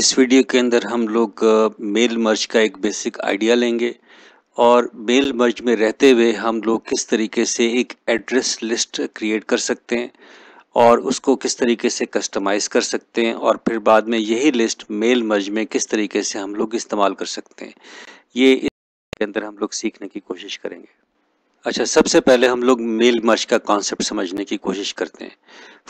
इस वीडियो के अंदर हम लोग मेल मर्ज का एक बेसिक आइडिया लेंगे और मेल मर्ज में रहते हुए हम लोग किस तरीके से एक एड्रेस लिस्ट क्रिएट कर सकते हैं और उसको किस तरीके से कस्टमाइज़ कर सकते हैं और फिर बाद में यही लिस्ट मेल मर्ज में किस तरीके से हम लोग इस्तेमाल कर सकते हैं ये इसके अंदर हम लोग सीखने की कोशिश करेंगे अच्छा सबसे पहले हम लोग मेल मर्ज का कॉन्सेप्ट समझने की कोशिश करते हैं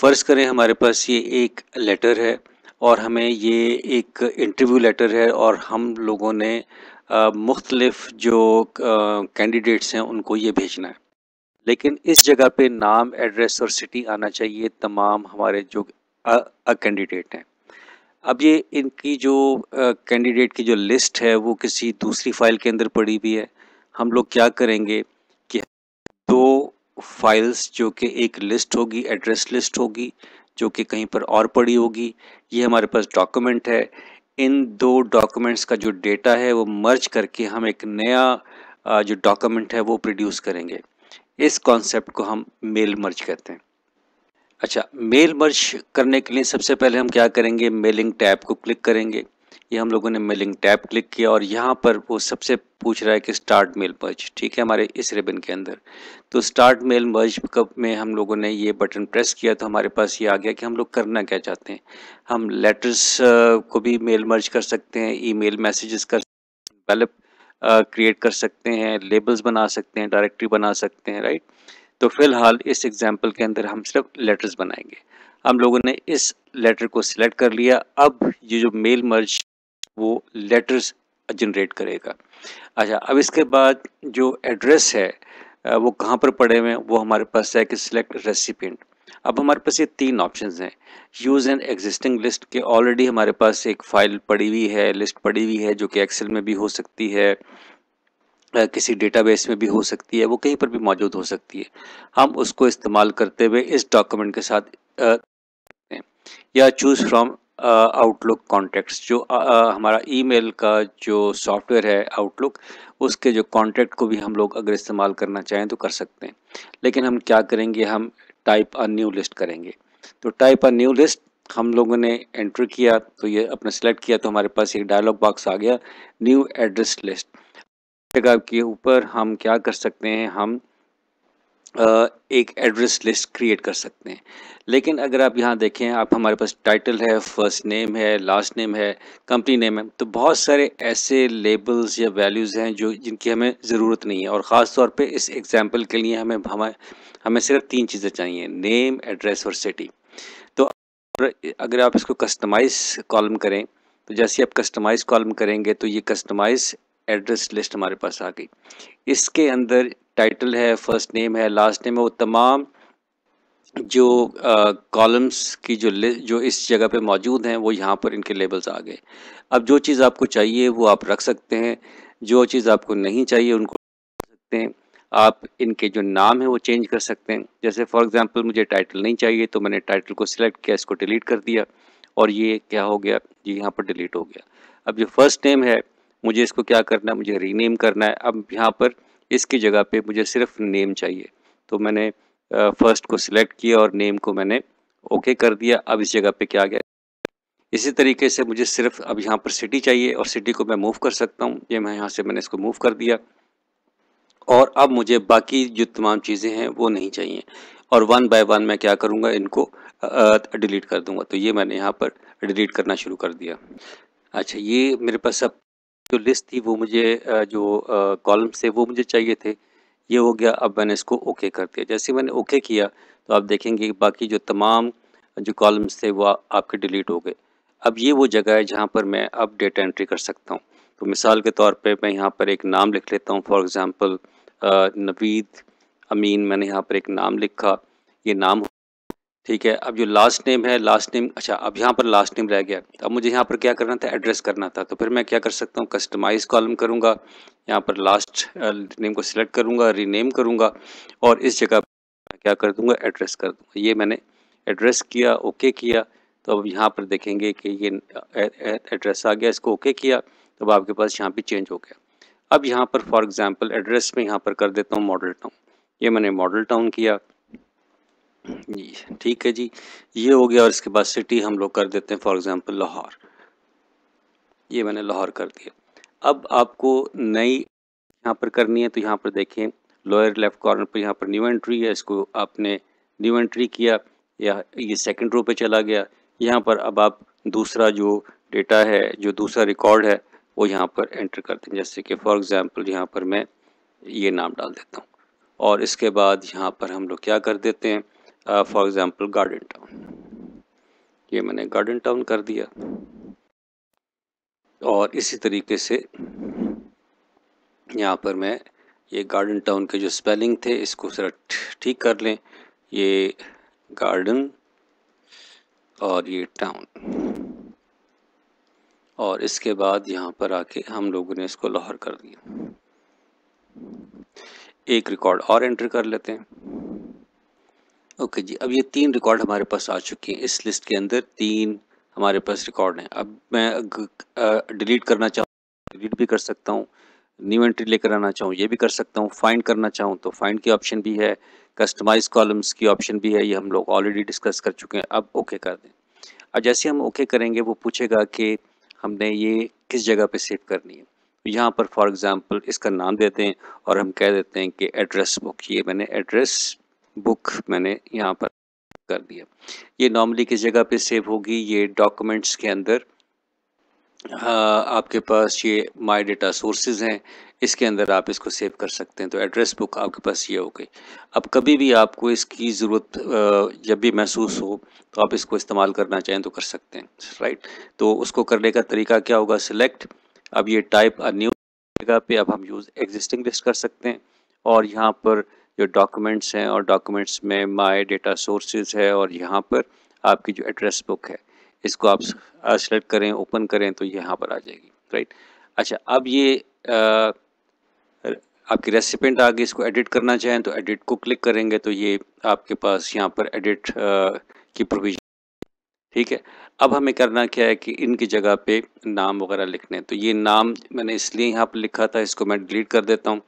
फ़र्ज़ करें हमारे पास ये एक लेटर है और हमें ये एक इंटरव्यू लेटर है और हम लोगों ने मुख्तलफ़ जो कैंडिडेट्स हैं उनको ये भेजना है लेकिन इस जगह पे नाम एड्रेस और सिटी आना चाहिए तमाम हमारे जो कैंडिडेट हैं अब ये इनकी जो कैंडिडेट की जो लिस्ट है वो किसी दूसरी फाइल के अंदर पड़ी हुई है हम लोग क्या करेंगे कि दो फाइल्स जो कि एक लिस्ट होगी एड्रेस लिस्ट होगी जो कि कहीं पर और पड़ी होगी ये हमारे पास डॉक्यूमेंट है इन दो डॉक्यूमेंट्स का जो डेटा है वो मर्ज करके हम एक नया जो डॉक्यूमेंट है वो प्रोड्यूस करेंगे इस कॉन्सेप्ट को हम मेल मर्ज कहते हैं अच्छा मेल मर्ज करने के लिए सबसे पहले हम क्या करेंगे मेलिंग टैब को क्लिक करेंगे ये हम लोगों ने मेलिंग टैब क्लिक किया और यहाँ पर वो सबसे पूछ रहा है कि स्टार्ट मेल मर्ज ठीक है हमारे इस रिबन के अंदर तो स्टार्ट मेल मर्ज कब में हम लोगों ने ये बटन प्रेस किया तो हमारे पास ये आ गया कि हम लोग करना क्या चाहते हैं हम लेटर्स को भी मेल मर्ज कर सकते हैं ई मेल मैसेजेस कर डेवलप क्रिएट कर सकते हैं लेबल्स बना सकते हैं डायरेक्ट्री बना सकते हैं राइट तो फिलहाल इस एग्जाम्पल के अंदर हम सिर्फ लेटर्स बनाएंगे हम लोगों ने इस लेटर को सिलेक्ट कर लिया अब ये जो मेल मर्ज वो लेटर्स जनरेट करेगा अच्छा अब इसके बाद जो एड्रेस है वो कहाँ पर पड़े हुए हैं वो हमारे पास है कि सिलेक्ट रेसिपेंट अब हमारे पास ये तीन ऑप्शंस हैं यूज़ एंड एग्जिस्टिंग लिस्ट के ऑलरेडी हमारे पास एक फ़ाइल पड़ी हुई है लिस्ट पड़ी हुई है जो कि एक्सेल में भी हो सकती है किसी डेटाबेस में भी हो सकती है वो कहीं पर भी मौजूद हो सकती है हम उसको इस्तेमाल करते हुए इस डॉक्यूमेंट के साथ या चूज़ फ्रॉम आउटलुक कॉन्टैक्ट्स जो आ, आ, हमारा ईमेल का जो सॉफ्टवेयर है आउटलुक उसके जो कॉन्टैक्ट को भी हम लोग अगर इस्तेमाल करना चाहें तो कर सकते हैं लेकिन हम क्या करेंगे हम टाइप अ न्यू लिस्ट करेंगे तो टाइप अ न्यू लिस्ट हम लोगों ने एंटर किया तो ये अपने सेलेक्ट किया तो हमारे पास एक डायलॉग बॉक्स आ गया न्यू एड्रेस लिस्ट जगह के ऊपर हम क्या कर सकते हैं हम एक एड्रेस लिस्ट क्रिएट कर सकते हैं लेकिन अगर आप यहाँ देखें आप हमारे पास टाइटल है फर्स्ट नेम है लास्ट नेम है कंपनी नेम है तो बहुत सारे ऐसे लेबल्स या वैल्यूज़ हैं जो जिनकी हमें ज़रूरत नहीं है और ख़ास तौर पे इस एग्जांपल के लिए हमें हमें हमें सिर्फ तीन चीज़ें चाहिए नेम एड्रेस और सिटी तो अगर आप इसको कस्टमाइज़ कॉलम करें तो जैसे आप कस्टमाइज़ कॉलम करेंगे तो ये कस्टमाइज़ एड्रेस लिस्ट हमारे पास आ गई इसके अंदर टाइटल है फर्स्ट नेम है लास्ट नेम है वो तमाम जो कॉलम्स की जो जो इस जगह पे मौजूद हैं वो यहाँ पर इनके लेबल्स आ गए अब जो चीज़ आपको चाहिए वो आप रख सकते हैं जो चीज़ आपको नहीं चाहिए उनको रख सकते हैं आप इनके जो नाम है वो चेंज कर सकते हैं जैसे फॉर एग्जांपल मुझे टाइटल नहीं चाहिए तो मैंने टाइटल को सिलेक्ट किया इसको डिलीट कर दिया और ये क्या हो गया ये यहाँ पर डिलीट हो गया अब जो फर्स्ट नेम है मुझे इसको क्या करना है मुझे रीनेम करना है अब यहाँ पर इसकी जगह पे मुझे सिर्फ नेम चाहिए तो मैंने फ़र्स्ट को सिलेक्ट किया और नेम को मैंने ओके कर दिया अब इस जगह पे क्या गया इसी तरीके से मुझे सिर्फ अब यहाँ पर सिटी चाहिए और सिटी को मैं मूव कर सकता हूँ ये मैं यहाँ से मैंने इसको मूव कर दिया और अब मुझे बाकी जो तमाम चीज़ें हैं वो नहीं चाहिए और वन बाय वन मैं क्या करूँगा इनको डिलीट कर दूँगा तो ये मैंने यहाँ पर डिलीट करना शुरू कर दिया अच्छा ये मेरे पास सब जो लिस्ट थी वो मुझे जो कॉलम्स थे वो मुझे चाहिए थे ये हो गया अब मैंने इसको ओके कर दिया जैसे मैंने ओके किया तो आप देखेंगे बाकी जो तमाम जो कॉलम्स थे वो आपके डिलीट हो गए अब ये वो जगह है जहाँ पर मैं अब डेटा एंट्री कर सकता हूँ तो मिसाल के तौर पे मैं यहाँ पर एक नाम लिख लेता हूँ फॉर एग्ज़ाम्पल नवीद अमीन मैंने यहाँ पर एक नाम लिखा ये नाम ठीक है अब जो लास्ट नेम है लास्ट नेम अच्छा अब यहाँ पर लास्ट नेम रह गया अब मुझे यहाँ पर क्या करना था एड्रेस करना था तो फिर मैं क्या कर सकता हूँ कस्टमाइज कॉलम करूँगा यहाँ पर लास्ट नेम uh, को सिलेक्ट करूँगा रीनेम करूँगा और इस जगह क्या कर दूँगा एड्रेस कर दूँगा ये मैंने एड्रेस किया ओके किया तो अब यहाँ पर देखेंगे कि ये एड्रेस uh, uh, आ गया इसको ओके किया तो अब आपके पास यहाँ पर चेंज हो गया अब यहाँ पर फॉर एग्ज़ाम्पल एड्रेस में यहाँ पर कर देता हूँ मॉडल टाउन ये मैंने मॉडल टाउन किया ठीक है जी ये हो गया और इसके बाद सिटी हम लोग कर देते हैं फॉर एग्ज़ाम्पल लाहौर ये मैंने लाहौर कर दिया अब आपको नई यहाँ पर करनी है तो यहाँ पर देखें लोअर लेफ्ट कॉर्नर पर यहाँ पर न्यू एंट्री है इसको आपने न्यू एंट्री किया या ये सेकंड रो पे चला गया यहाँ पर अब आप दूसरा जो डेटा है जो दूसरा रिकॉर्ड है वो यहाँ पर एंटर करते हैं जैसे कि फॉर एग्ज़ाम्पल यहाँ पर मैं ये नाम डाल देता हूँ और इसके बाद यहाँ पर हम लोग क्या कर देते हैं फॉर एग्ज़ाम्पल गार्डन टाउन ये मैंने गार्डन टाउन कर दिया और इसी तरीके से यहाँ पर मैं ये गार्डन टाउन के जो स्पेलिंग थे इसको ज़रा ठीक कर लें ये गार्डन और ये टाउन और इसके बाद यहाँ पर आके हम लोगों ने इसको लाहौर कर दिया एक रिकॉर्ड और एंट्री कर लेते हैं ओके जी अब ये तीन रिकॉर्ड हमारे पास आ चुके हैं इस लिस्ट के अंदर तीन हमारे पास रिकॉर्ड हैं अब मैं डिलीट करना चाहूँ डिलीट भी कर सकता हूँ न्यू एंट्री लेकर आना चाहूँ ये भी कर सकता हूँ फाइंड करना चाहूँ तो फाइंड की ऑप्शन भी है कस्टमाइज कॉलम्स की ऑप्शन भी है ये हम लोग ऑलरेडी डिस्कस कर चुके हैं अब ओके okay कर दें अब जैसे हम ओके okay करेंगे वो पूछेगा कि हमने ये किस जगह पर सेव करनी है यहाँ पर फॉर एग्ज़ाम्पल इसका नाम देते हैं और हम कह देते हैं कि एड्रेस बुक ये मैंने एड्रेस बुक मैंने यहाँ पर कर दिया ये नॉर्मली किस जगह पे सेव होगी ये डॉक्यूमेंट्स के अंदर आ, हाँ, आपके पास ये माय डेटा सोर्सेज हैं इसके अंदर आप इसको सेव कर सकते हैं तो एड्रेस बुक आपके पास ये हो गई अब कभी भी आपको इसकी ज़रूरत जब भी महसूस हो तो आप इसको इस्तेमाल करना चाहें तो कर सकते हैं राइट तो उसको करने का तरीका क्या होगा सिलेक्ट अब ये टाइप न्यू जगह पे अब हम यूज़ एग्जिस्टिंग लिस्ट कर सकते हैं और यहाँ पर जो डॉक्यूमेंट्स हैं और डॉक्यूमेंट्स में माई डेटा सोर्सेज है और यहाँ पर आपकी जो एड्रेस बुक है इसको आप सेलेक्ट hmm. uh, करें ओपन करें तो यहाँ पर आ जाएगी राइट अच्छा अब ये आ, uh, आपकी रेसिपेंट आगे इसको एडिट करना चाहें तो एडिट को क्लिक करेंगे तो ये आपके पास यहाँ पर एडिट uh, की प्रोविजन ठीक है अब हमें करना क्या है कि इनकी जगह पे नाम वगैरह लिखने तो ये नाम मैंने इसलिए यहाँ पर लिखा था इसको मैं डिलीट कर देता हूँ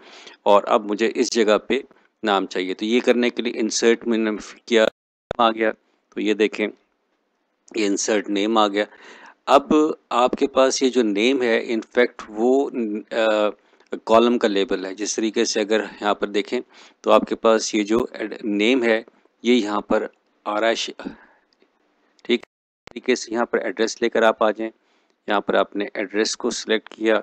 और अब मुझे इस जगह पे नाम चाहिए तो ये करने के लिए इंसर्ट में नाम किया आ गया तो ये देखें ये इंसर्ट नेम आ गया अब आपके पास ये जो नेम है इनफैक्ट वो कॉलम का लेबल है जिस तरीके से अगर यहाँ पर देखें तो आपके पास ये जो नेम है ये यहाँ पर आ रहा है ठीक तरीके से यहाँ पर एड्रेस लेकर आप आ जाएं यहाँ पर आपने एड्रेस को सिलेक्ट किया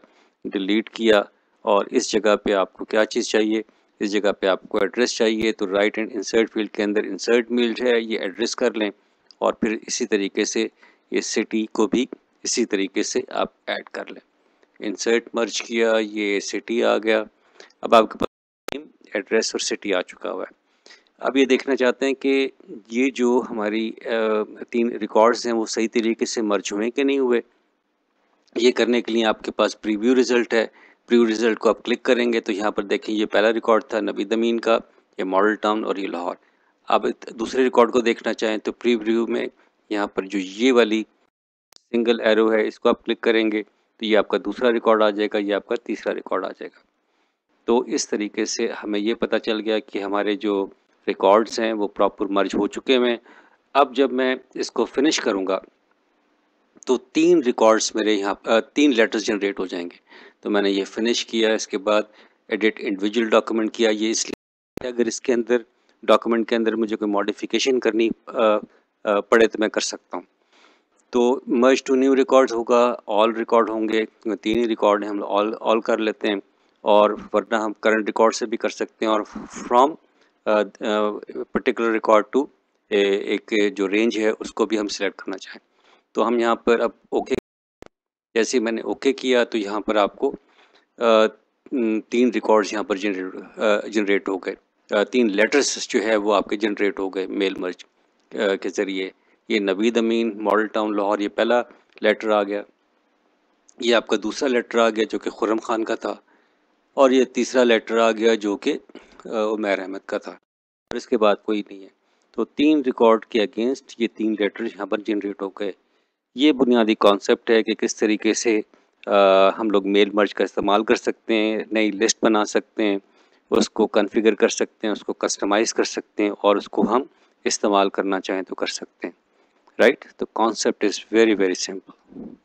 डिलीट किया और इस जगह पे आपको क्या चीज़ चाहिए इस जगह पे आपको एड्रेस चाहिए तो राइट एंड इंसर्ट फील्ड के अंदर इंसर्ट मिल है ये एड्रेस कर लें और फिर इसी तरीके से ये सिटी को भी इसी तरीके से आप ऐड कर लें इंसर्ट मर्ज किया ये सिटी आ गया अब आपके पास एड्रेस और सिटी आ चुका हुआ है अब ये देखना चाहते हैं कि ये जो हमारी तीन रिकॉर्ड्स हैं वो सही तरीके से मर्ज हुए कि नहीं हुए ये करने के लिए आपके पास प्रीव्यू रिज़ल्ट है प्रीव रिजल्ट को आप क्लिक करेंगे तो यहाँ पर देखें ये पहला रिकॉर्ड था नबी दमीन का ये मॉडल टाउन और ये लाहौर आप दूसरे रिकॉर्ड को देखना चाहें तो प्री व्यू में यहाँ पर जो ये वाली सिंगल एरो है इसको आप क्लिक करेंगे तो ये आपका दूसरा रिकॉर्ड आ जाएगा ये आपका तीसरा रिकॉर्ड आ जाएगा तो इस तरीके से हमें ये पता चल गया कि हमारे जो रिकॉर्ड्स हैं वो प्रॉपर मर्ज हो चुके हैं अब जब मैं इसको फिनिश करूँगा तो तीन रिकॉर्ड्स मेरे यहाँ तीन लेटर्स जनरेट हो जाएंगे तो मैंने ये फिनिश किया इसके बाद एडिट इंडिविजुअल डॉक्यूमेंट किया ये इसलिए अगर इसके अंदर डॉक्यूमेंट के अंदर मुझे कोई मॉडिफिकेशन करनी पड़े तो मैं कर सकता हूँ तो मर्ज टू न्यू रिकॉर्ड्स होगा ऑल रिकॉर्ड होंगे तीन ही रिकॉर्ड हैं हम ऑल ऑल कर लेते हैं और वरना हम करंट रिकॉर्ड से भी कर सकते हैं और फ्रॉम पर्टिकुलर रिकॉर्ड टू एक जो रेंज है उसको भी हम सिलेक्ट करना चाहें तो हम यहाँ पर अब ओके जैसे मैंने ओके किया तो यहाँ पर आपको तीन रिकॉर्ड्स यहाँ पर जनरेट जनरेट हो गए तीन लेटर्स जो है वो आपके जनरेट हो गए मेल मर्ज के ज़रिए ये नवीद अमीन मॉडल टाउन लाहौर ये पहला लेटर आ गया ये आपका दूसरा लेटर आ गया जो कि खुरम खान का था और ये तीसरा लेटर आ गया जो कि उमेर अहमद का था और इसके बाद कोई नहीं है तो तीन रिकॉर्ड के अगेंस्ट ये तीन लेटर यहाँ पर जनरेट हो गए ये बुनियादी कॉन्सेप्ट है कि किस तरीके से आ, हम लोग मेल मर्ज का इस्तेमाल कर सकते हैं नई लिस्ट बना सकते हैं उसको कन्फिगर कर सकते हैं उसको कस्टमाइज़ कर सकते हैं और उसको हम इस्तेमाल करना चाहें तो कर सकते हैं राइट तो concept is very very simple